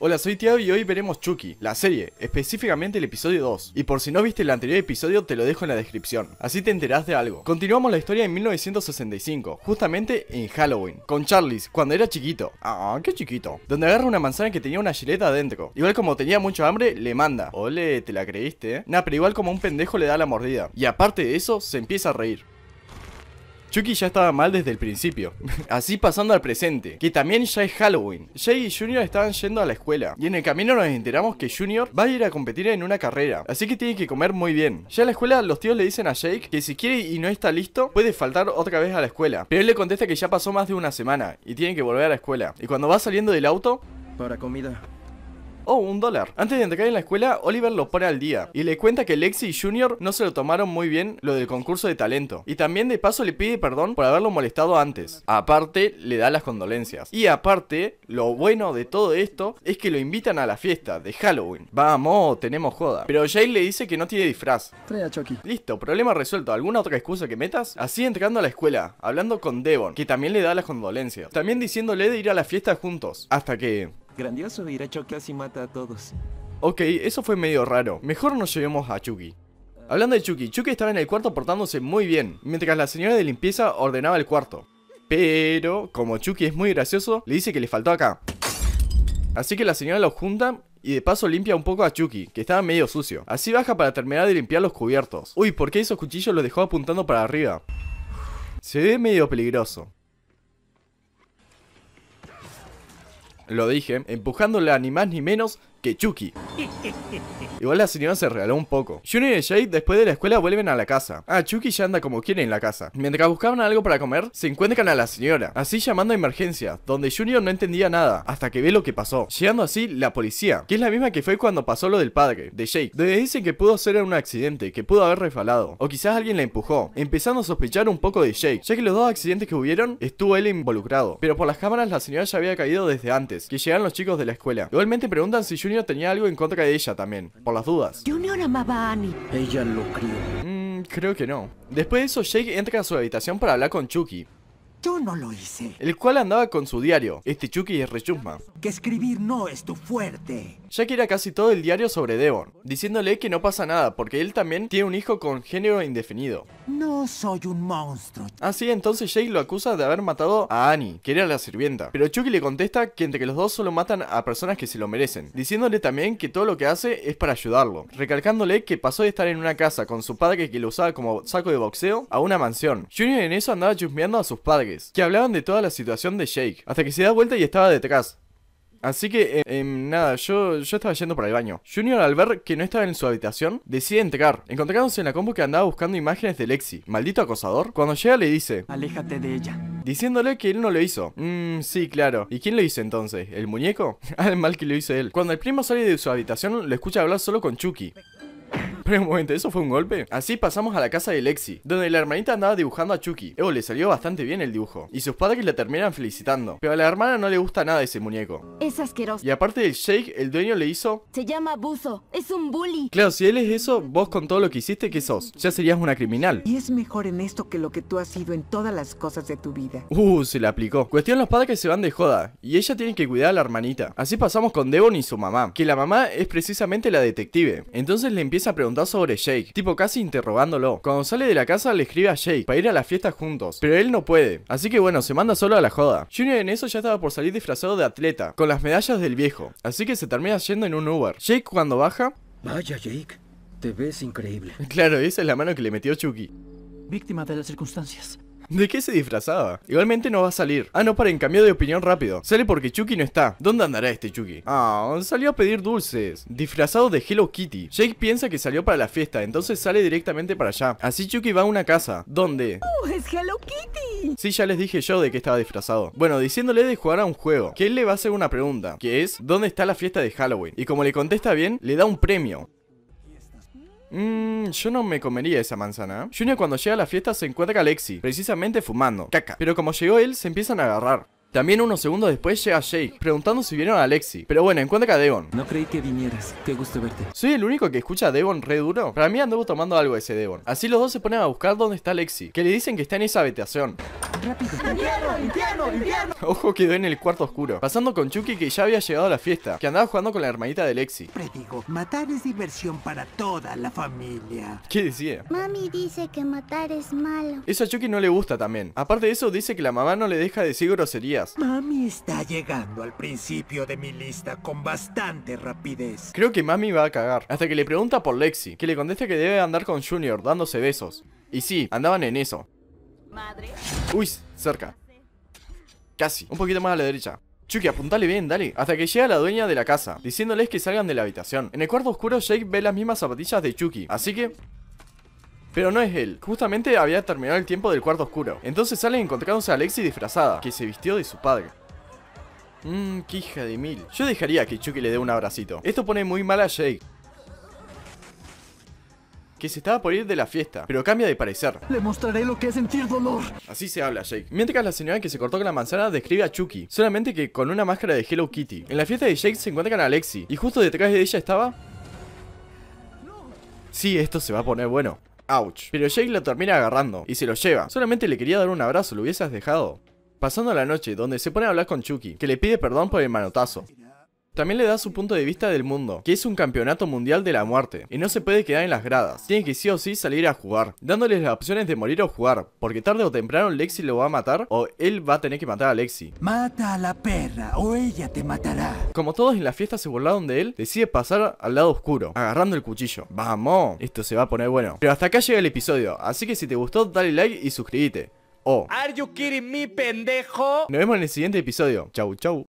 Hola, soy Tiago y hoy veremos Chucky, la serie, específicamente el episodio 2. Y por si no viste el anterior episodio, te lo dejo en la descripción, así te enterás de algo. Continuamos la historia en 1965, justamente en Halloween, con Charles, cuando era chiquito. Ah, qué chiquito. Donde agarra una manzana que tenía una chileta adentro. Igual como tenía mucho hambre, le manda. Ole, ¿te la creíste? ¿eh? Nah, pero igual como un pendejo le da la mordida. Y aparte de eso, se empieza a reír. Chucky ya estaba mal desde el principio. Así pasando al presente, que también ya es Halloween. Jake y Junior estaban yendo a la escuela, y en el camino nos enteramos que Junior va a ir a competir en una carrera, así que tiene que comer muy bien. Ya en la escuela los tíos le dicen a Jake que si quiere y no está listo, puede faltar otra vez a la escuela. Pero él le contesta que ya pasó más de una semana y tiene que volver a la escuela. Y cuando va saliendo del auto... Para comida o un dólar. Antes de entrar en la escuela, Oliver lo pone al día y le cuenta que Lexi y Junior no se lo tomaron muy bien lo del concurso de talento. Y también de paso le pide perdón por haberlo molestado antes. Aparte, le da las condolencias. Y aparte, lo bueno de todo esto es que lo invitan a la fiesta de Halloween. Vamos, tenemos joda. Pero Jay le dice que no tiene disfraz. Trae a Chucky. Listo, problema resuelto. ¿Alguna otra excusa que metas? Así entrando a la escuela, hablando con Devon, que también le da las condolencias. También diciéndole de ir a la fiesta juntos. Hasta que Grandioso, Derecho casi mata a todos. Ok, eso fue medio raro. Mejor nos llevemos a Chucky. Hablando de Chucky, Chucky estaba en el cuarto portándose muy bien, mientras la señora de limpieza ordenaba el cuarto. Pero, como Chucky es muy gracioso, le dice que le faltó acá. Así que la señora lo junta y de paso limpia un poco a Chucky, que estaba medio sucio. Así baja para terminar de limpiar los cubiertos. Uy, ¿por qué esos cuchillos los dejó apuntando para arriba? Se ve medio peligroso. Lo dije, empujándola ni más ni menos que Chucky. Igual la señora se regaló un poco. Junior y Jade después de la escuela vuelven a la casa. Ah, Chucky ya anda como quiere en la casa. Mientras buscaban algo para comer, se encuentran a la señora, así llamando a emergencia, donde Junior no entendía nada, hasta que ve lo que pasó. Llegando así la policía, que es la misma que fue cuando pasó lo del padre, de Jake, donde dicen que pudo ser un accidente, que pudo haber resbalado, o quizás alguien la empujó, empezando a sospechar un poco de Jake, ya que los dos accidentes que hubieron, estuvo él involucrado. Pero por las cámaras la señora ya había caído desde antes, que llegan los chicos de la escuela. Igualmente preguntan si Junior tenía algo en contra contra ella también, por las dudas. Junior amaba a Annie. Ella lo crió. Mm, creo que no. Después de eso, Jake entra a su habitación para hablar con Chucky. Yo no lo hice. El cual andaba con su diario. Este Chucky es rechusma. Que escribir no es tu fuerte. Ya que era casi todo el diario sobre Devon, diciéndole que no pasa nada porque él también tiene un hijo con género indefinido. No soy un monstruo. Así entonces Jake lo acusa de haber matado a Annie, que era la sirvienta. Pero Chucky le contesta que entre que los dos solo matan a personas que se lo merecen, diciéndole también que todo lo que hace es para ayudarlo, recalcándole que pasó de estar en una casa con su padre que lo usaba como saco de boxeo a una mansión. Junior en eso andaba chusmeando a sus padres que hablaban de toda la situación de Jake, hasta que se da vuelta y estaba detrás. Así que, em, em, nada, yo, yo estaba yendo para el baño. Junior, al ver que no estaba en su habitación, decide entrar, encontrándose en la compu que andaba buscando imágenes de Lexi, maldito acosador. Cuando llega le dice, aléjate de ella. Diciéndole que él no lo hizo. Mmm, sí, claro. ¿Y quién lo hizo entonces? ¿El muñeco? Al mal que lo hizo él. Cuando el primo sale de su habitación, lo escucha hablar solo con Chucky. Pero un momento, ¿eso fue un golpe? Así pasamos a la casa de Lexi, donde la hermanita andaba dibujando a Chucky. Evo le salió bastante bien el dibujo, y sus padres la terminan felicitando. Pero a la hermana no le gusta nada ese muñeco. Es asqueroso. Y aparte del shake, el dueño le hizo... Se llama abuso, es un bully. Claro, si él es eso, vos con todo lo que hiciste, ¿qué sos? Ya serías una criminal. Y es mejor en esto que lo que tú has sido en todas las cosas de tu vida. Uh, se le aplicó. Cuestión los padres que se van de joda, y ella tiene que cuidar a la hermanita. Así pasamos con Devon y su mamá, que la mamá es precisamente la detective. Entonces le empieza a preguntar sobre Jake, tipo casi interrogándolo. Cuando sale de la casa le escribe a Jake para ir a la fiesta juntos, pero él no puede. Así que bueno, se manda solo a la joda. Junior en eso ya estaba por salir disfrazado de atleta, con las medallas del viejo. Así que se termina yendo en un Uber. Jake cuando baja... Vaya Jake, te ves increíble. Claro, esa es la mano que le metió Chucky. Víctima de las circunstancias. ¿De qué se disfrazaba? Igualmente no va a salir. Ah, no, para en cambio de opinión rápido. Sale porque Chucky no está. ¿Dónde andará este Chucky? Ah, salió a pedir dulces. Disfrazado de Hello Kitty. Jake piensa que salió para la fiesta, entonces sale directamente para allá. Así Chucky va a una casa. ¿Dónde? ¡Oh, es Hello Kitty! Sí, ya les dije yo de que estaba disfrazado. Bueno, diciéndole de jugar a un juego, que él le va a hacer una pregunta, que es, ¿dónde está la fiesta de Halloween? Y como le contesta bien, le da un premio. Mmm, yo no me comería esa manzana. Junior cuando llega a la fiesta se encuentra a Lexi, precisamente fumando, caca. Pero como llegó él, se empiezan a agarrar. También unos segundos después llega Jake, preguntando si vieron a Lexi. Pero bueno, encuentra a Devon. No creí que vinieras, qué gusto verte. ¿Soy el único que escucha a Devon re duro? Para mí anduvo tomando algo ese Devon. Así los dos se ponen a buscar dónde está Lexi, que le dicen que está en esa habitación rápido. ¡Infierno, infierno, Ojo quedó en el cuarto oscuro. Pasando con Chucky que ya había llegado a la fiesta, que andaba jugando con la hermanita de Lexi. matar es diversión para toda la familia. ¿Qué decía? Mami dice que matar es malo. Eso a Chucky no le gusta también. Aparte de eso, dice que la mamá no le deja decir groserías. Mami está llegando al principio de mi lista con bastante rapidez. Creo que Mami va a cagar. Hasta que le pregunta por Lexi, que le contesta que debe andar con Junior dándose besos. Y sí, andaban en eso. Uy, cerca. Casi. Un poquito más a la derecha. Chucky, apuntale bien, dale. Hasta que llega la dueña de la casa, diciéndoles que salgan de la habitación. En el cuarto oscuro, Jake ve las mismas zapatillas de Chucky. Así que... Pero no es él, justamente había terminado el tiempo del cuarto oscuro. Entonces salen encontrándose a Lexi disfrazada, que se vistió de su padre. Mmm, qué hija de mil. Yo dejaría que Chucky le dé un abracito. Esto pone muy mal a Jake, que se estaba por ir de la fiesta, pero cambia de parecer. Le mostraré lo que es sentir dolor. Así se habla, Jake. Mientras la señora que se cortó con la manzana describe a Chucky, solamente que con una máscara de Hello Kitty. En la fiesta de Jake se encuentra con Alexi, y justo detrás de ella estaba... Sí, esto se va a poner bueno. Ouch. Pero Jake lo termina agarrando y se lo lleva. Solamente le quería dar un abrazo, lo hubieses dejado. Pasando la noche, donde se pone a hablar con Chucky, que le pide perdón por el manotazo. También le da su punto de vista del mundo, que es un campeonato mundial de la muerte, y no se puede quedar en las gradas, tiene que sí o sí salir a jugar, dándoles las opciones de morir o jugar, porque tarde o temprano Lexi lo va a matar o él va a tener que matar a Lexi. Mata a la perra o ella te matará. Como todos en la fiesta se burlaron de él, decide pasar al lado oscuro, agarrando el cuchillo. ¡Vamos! Esto se va a poner bueno. Pero hasta acá llega el episodio, así que si te gustó dale like y suscríbete. O... Oh. ¿Are you kidding me, pendejo? Nos vemos en el siguiente episodio. Chau, chau.